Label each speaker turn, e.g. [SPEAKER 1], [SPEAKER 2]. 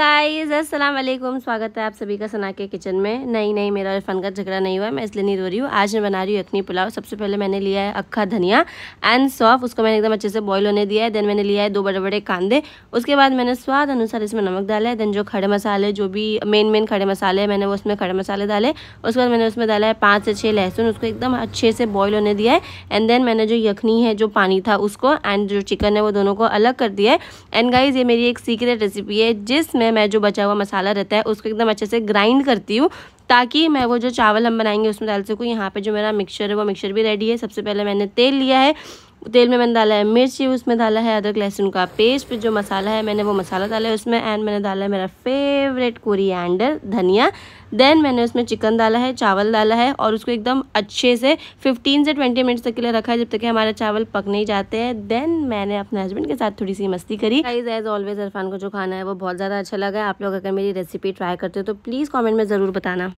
[SPEAKER 1] guys अस्सलाम वालेकुम स्वागत है आप सभी का सना के किचन में नहीं नहीं मेरा फन का झगड़ा नहीं हुआ है मैं इसलिए नहीं रो रही हूँ आज मैं बना रही हूँ यखनी पुलाव सबसे पहले मैंने लिया है अक्खा धनिया एंड सॉफ्ट उसको मैंने एकदम अच्छे से बॉईल होने दिया है देन मैंने लिया है दो बड़े बड़े कांदे उसके बाद मैंने स्वाद अनुसार इसमें नमक डाला है देन जो खड़े मसाले जो भी मेन मेन खड़े मसाले मैंने वो उसमें खड़े मसाले डाले उसके बाद मैंने उसमें डाला है पाँच से छः लहसुन उसको एकदम अच्छे से बॉयल होने दिया है एंड देन मैंने जो यखनी है जो पानी था उसको एंड जो चिकन है वो दोनों को अलग कर दिया है एंड गाइज ये मेरी एक सीक्रेट रेसिपी है जिसमें में मैं जो बचा हुआ मसाला रहता है उसको एकदम अच्छे से ग्राइंड करती हूँ ताकि मैं वो जो चावल हम बनाएंगे उसमें डाल सकूँ यहाँ पे जो मेरा मिक्सर है वो मिक्सर भी रेडी है सबसे पहले मैंने तेल लिया है तेल में मैंने डाला है मिर्ची उसमें डाला है अदरक लहसुन का पेस्ट फिर जो मसाला है मैंने वो मसाला डाला है उसमें एंड मैंने डाला है मेरा फेवरेट कोरिएंडर धनिया देन मैंने उसमें चिकन डाला है चावल डाला है और उसको एकदम अच्छे से 15 से 20 मिनट्स तक के लिए रखा है जब तक कि हमारा चावल पक नहीं जाते हैं देन मैंने अपने हस्बैंड के साथ थोड़ी सी मस्ती करी गाइज एज ऑलवेज इरफान को जो खाना है वो बहुत ज़्यादा अच्छा लगा है आप लोग अगर मेरी रेसिपी ट्राई करते हो तो प्लीज़ कॉमेंट में ज़रूर बताना